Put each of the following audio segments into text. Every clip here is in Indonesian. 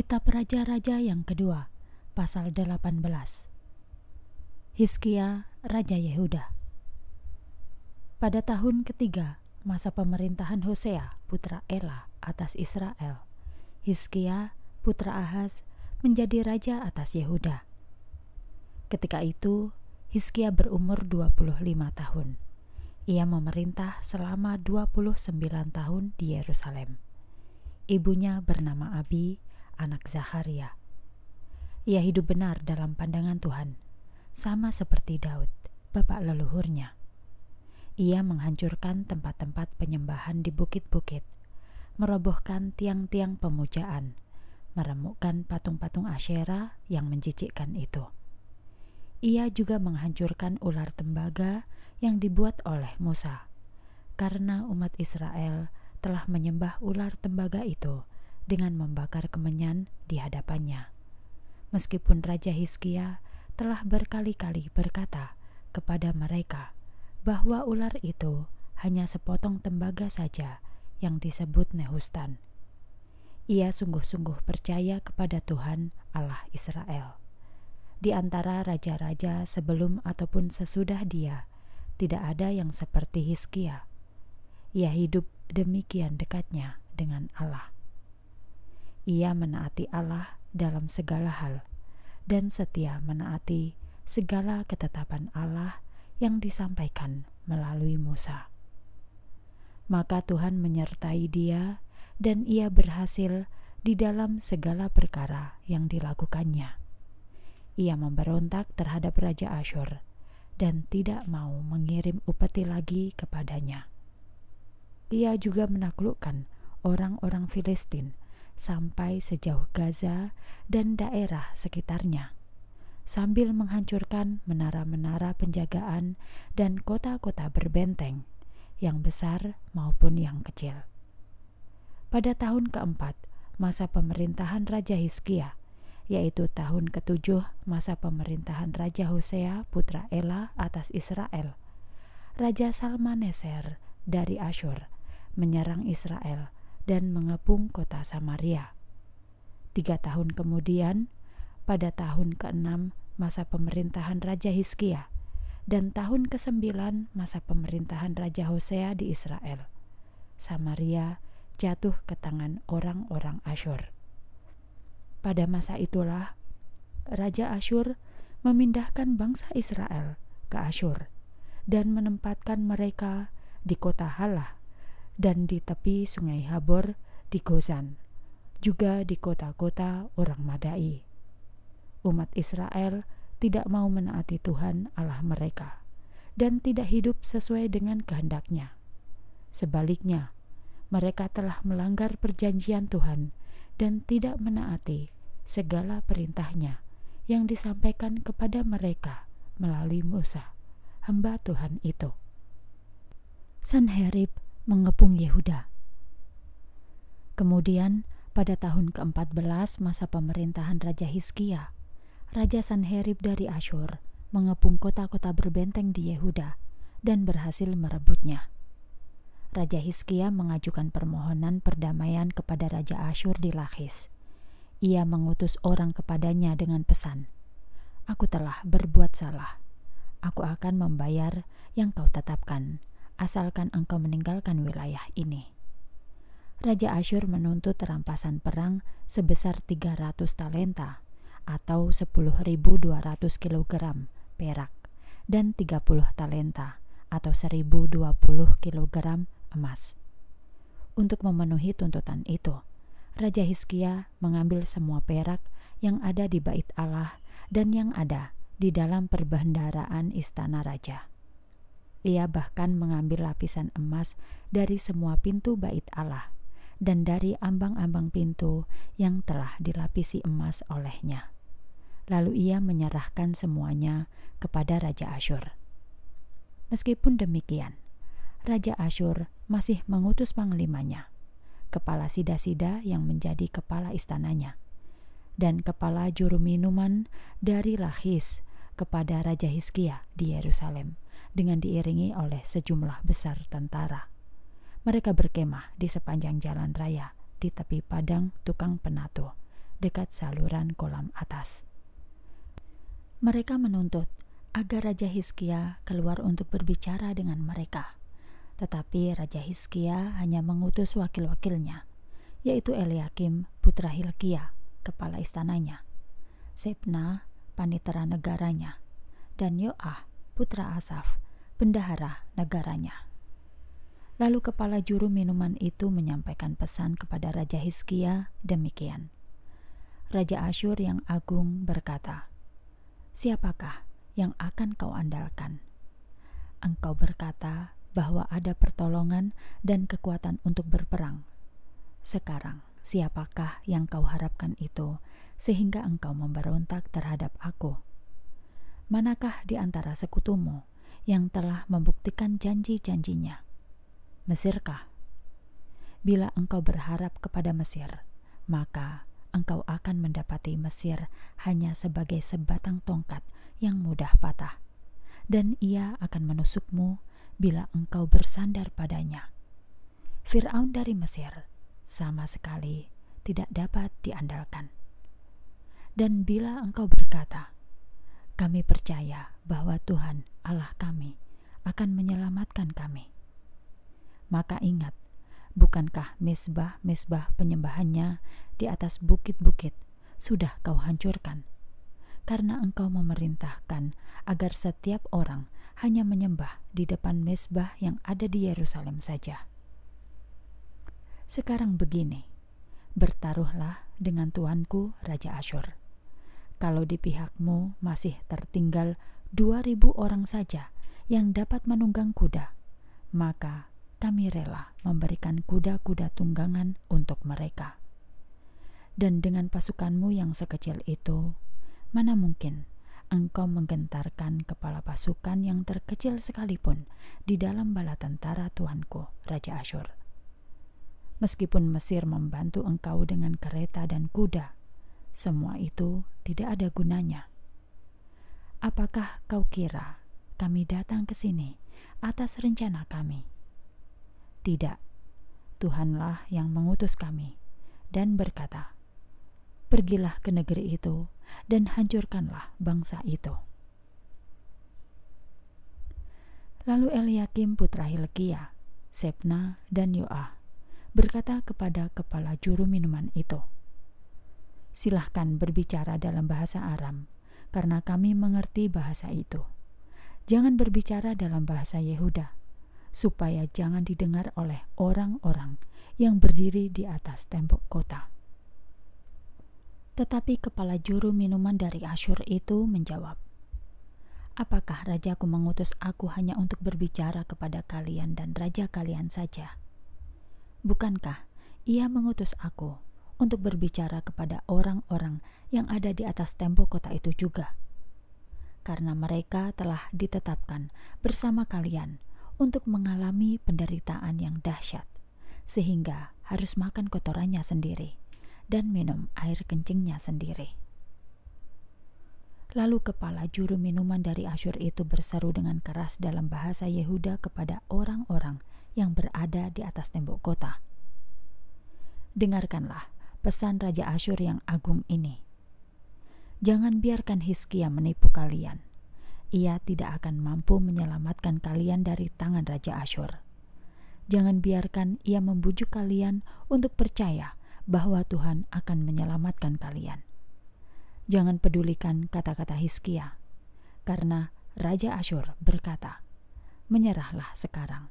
Kitab Raja-Raja yang kedua, pasal 18. Hiskia, Raja Yehuda. Pada tahun ketiga masa pemerintahan Hosea, putra Ela, atas Israel, Hiskia, putra Ahaz, menjadi raja atas Yehuda. Ketika itu, Hiskia berumur 25 tahun. Ia memerintah selama 29 tahun di Yerusalem. Ibunya bernama Abi, anak Zakaria. Ia hidup benar dalam pandangan Tuhan, sama seperti Daud, bapak leluhurnya. Ia menghancurkan tempat-tempat penyembahan di bukit-bukit, merobohkan tiang-tiang pemujaan, meremukkan patung-patung Asyera yang menjijikkan itu. Ia juga menghancurkan ular tembaga yang dibuat oleh Musa, karena umat Israel telah menyembah ular tembaga itu dengan membakar kemenyan di hadapannya. Meskipun Raja Hiskia telah berkali-kali berkata kepada mereka bahwa ular itu hanya sepotong tembaga saja yang disebut Nehustan. Ia sungguh-sungguh percaya kepada Tuhan Allah Israel. Di antara raja-raja sebelum ataupun sesudah dia, tidak ada yang seperti Hiskia. Ia hidup demikian dekatnya dengan Allah ia menaati Allah dalam segala hal dan setia menaati segala ketetapan Allah yang disampaikan melalui Musa. Maka Tuhan menyertai dia dan ia berhasil di dalam segala perkara yang dilakukannya. Ia memberontak terhadap Raja Asyur dan tidak mau mengirim upeti lagi kepadanya. Ia juga menaklukkan orang-orang Filistin sampai sejauh Gaza dan daerah sekitarnya, sambil menghancurkan menara-menara penjagaan dan kota-kota berbenteng, yang besar maupun yang kecil. Pada tahun keempat masa pemerintahan Raja Hiskia, yaitu tahun ketujuh masa pemerintahan Raja Hosea putra Ela atas Israel, Raja Salmaneser dari Asyur menyerang Israel dan mengepung kota Samaria. Tiga tahun kemudian, pada tahun ke-6 masa pemerintahan Raja Hiskia dan tahun ke-9 masa pemerintahan Raja Hosea di Israel, Samaria jatuh ke tangan orang-orang Asyur. Pada masa itulah, Raja Asyur memindahkan bangsa Israel ke Asyur dan menempatkan mereka di kota Halah dan di tepi sungai Habor di Gozan, juga di kota-kota orang Madai. Umat Israel tidak mau menaati Tuhan Allah mereka dan tidak hidup sesuai dengan kehendaknya. Sebaliknya, mereka telah melanggar perjanjian Tuhan dan tidak menaati segala perintahnya yang disampaikan kepada mereka melalui Musa, hamba Tuhan itu. Sanherib mengepung Yehuda. Kemudian, pada tahun ke-14 masa pemerintahan Raja Hiskia, Raja Sanherib dari Asyur mengepung kota-kota berbenteng di Yehuda dan berhasil merebutnya. Raja Hiskia mengajukan permohonan perdamaian kepada Raja Asyur di Lachis. Ia mengutus orang kepadanya dengan pesan, Aku telah berbuat salah. Aku akan membayar yang kau tetapkan asalkan engkau meninggalkan wilayah ini. Raja Asyur menuntut rampasan perang sebesar 300 talenta atau 10.200 kg perak dan 30 talenta atau 1020 kg emas. Untuk memenuhi tuntutan itu, Raja Hiskia mengambil semua perak yang ada di bait Allah dan yang ada di dalam perbendaharaan istana raja. Ia bahkan mengambil lapisan emas dari semua pintu bait Allah dan dari ambang-ambang pintu yang telah dilapisi emas olehnya. Lalu ia menyerahkan semuanya kepada Raja Asyur. Meskipun demikian, Raja Asyur masih mengutus panglimanya, kepala sida-sida yang menjadi kepala istananya, dan kepala juru minuman dari Lahis kepada Raja Hizkia di Yerusalem dengan diiringi oleh sejumlah besar tentara. Mereka berkemah di sepanjang jalan raya di tepi padang tukang penato dekat saluran kolam atas. Mereka menuntut agar Raja Hizkia keluar untuk berbicara dengan mereka. Tetapi Raja Hizkia hanya mengutus wakil-wakilnya, yaitu Eliakim putra Hilkia, kepala istananya, Sebna panitera negaranya, dan Yoah, putra Asaf, bendahara negaranya. Lalu kepala juru minuman itu menyampaikan pesan kepada Raja Hizkia demikian. Raja Asyur yang agung berkata, Siapakah yang akan kau andalkan? Engkau berkata bahwa ada pertolongan dan kekuatan untuk berperang. Sekarang, siapakah yang kau harapkan itu, sehingga engkau memberontak terhadap aku? Manakah di antara sekutumu yang telah membuktikan janji-janjinya? Mesirkah? Bila engkau berharap kepada Mesir, maka engkau akan mendapati Mesir hanya sebagai sebatang tongkat yang mudah patah, dan ia akan menusukmu bila engkau bersandar padanya. Firaun dari Mesir sama sekali tidak dapat diandalkan. Dan bila engkau berkata, "Kami percaya bahwa Tuhan Allah kami akan menyelamatkan kami," maka ingat, bukankah mesbah-mesbah penyembahannya di atas bukit-bukit sudah kau hancurkan? Karena engkau memerintahkan agar setiap orang hanya menyembah di depan mesbah yang ada di Yerusalem saja. Sekarang begini, bertaruhlah dengan Tuanku Raja Asyur. Kalau di pihakmu masih tertinggal dua ribu orang saja yang dapat menunggang kuda, maka kami rela memberikan kuda-kuda tunggangan untuk mereka. Dan dengan pasukanmu yang sekecil itu, mana mungkin engkau menggentarkan kepala pasukan yang terkecil sekalipun di dalam bala tentara Tuanku, Raja Asyur Meskipun Mesir membantu engkau dengan kereta dan kuda, semua itu tidak ada gunanya. Apakah kau kira kami datang ke sini atas rencana kami? Tidak, Tuhanlah yang mengutus kami dan berkata, "Pergilah ke negeri itu dan hancurkanlah bangsa itu." Lalu Eliakim putra Hilkiah, Sepna, dan Yoah berkata kepada kepala juru minuman itu, "Silahkan berbicara dalam bahasa Aram, karena kami mengerti bahasa itu. Jangan berbicara dalam bahasa Yehuda, supaya jangan didengar oleh orang-orang yang berdiri di atas tembok kota." Tetapi kepala juru minuman dari Asyur itu menjawab, Apakah rajaku mengutus aku hanya untuk berbicara kepada kalian dan raja kalian saja?' Bukankah ia mengutus aku untuk berbicara kepada orang-orang yang ada di atas tembok kota itu juga? Karena mereka telah ditetapkan bersama kalian untuk mengalami penderitaan yang dahsyat, sehingga harus makan kotorannya sendiri dan minum air kencingnya sendiri. Lalu kepala juru minuman dari Asyur itu berseru dengan keras dalam bahasa Yehuda kepada orang-orang yang berada di atas tembok kota. Dengarkanlah pesan Raja Asyur yang agung ini. Jangan biarkan Hiskia menipu kalian. Ia tidak akan mampu menyelamatkan kalian dari tangan Raja Asyur. Jangan biarkan ia membujuk kalian untuk percaya bahwa Tuhan akan menyelamatkan kalian. Jangan pedulikan kata-kata Hiskia, karena Raja Asyur berkata, "Menyerahlah sekarang."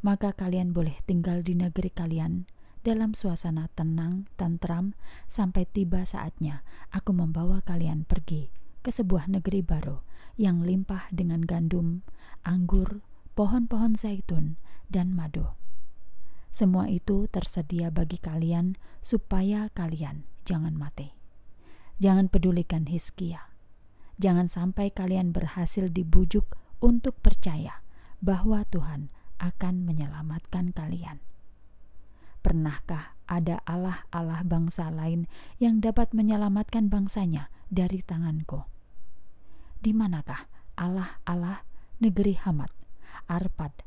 maka kalian boleh tinggal di negeri kalian dalam suasana tenang, tentram, sampai tiba saatnya aku membawa kalian pergi ke sebuah negeri baru yang limpah dengan gandum, anggur, pohon-pohon zaitun, dan madu. Semua itu tersedia bagi kalian supaya kalian jangan mati. Jangan pedulikan Hiskia. Jangan sampai kalian berhasil dibujuk untuk percaya bahwa Tuhan akan menyelamatkan kalian. Pernahkah ada Allah-Allah bangsa lain yang dapat menyelamatkan bangsanya dari tanganku? Di manakah Allah-Allah negeri Hamad, Arpad,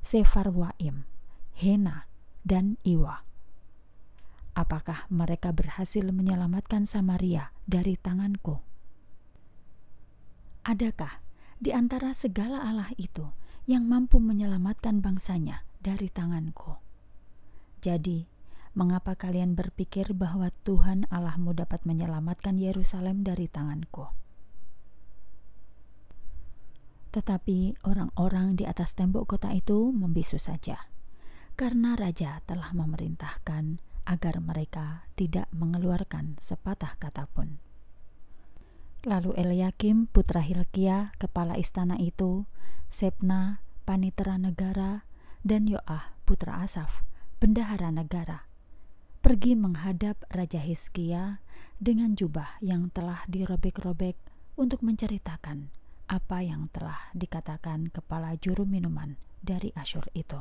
Sefarwaim, Hena, dan Iwa? Apakah mereka berhasil menyelamatkan Samaria dari tanganku? Adakah di antara segala Allah itu yang mampu menyelamatkan bangsanya dari tanganku. Jadi, mengapa kalian berpikir bahwa Tuhan Allahmu dapat menyelamatkan Yerusalem dari tanganku? Tetapi orang-orang di atas tembok kota itu membisu saja, karena raja telah memerintahkan agar mereka tidak mengeluarkan sepatah kata pun. Lalu Eliakim putra Hilkia, kepala istana itu, Sepna, panitera negara, dan Yoah putra Asaf, bendahara negara, pergi menghadap Raja Hiskia dengan jubah yang telah dirobek-robek untuk menceritakan apa yang telah dikatakan kepala juru minuman dari Asyur itu.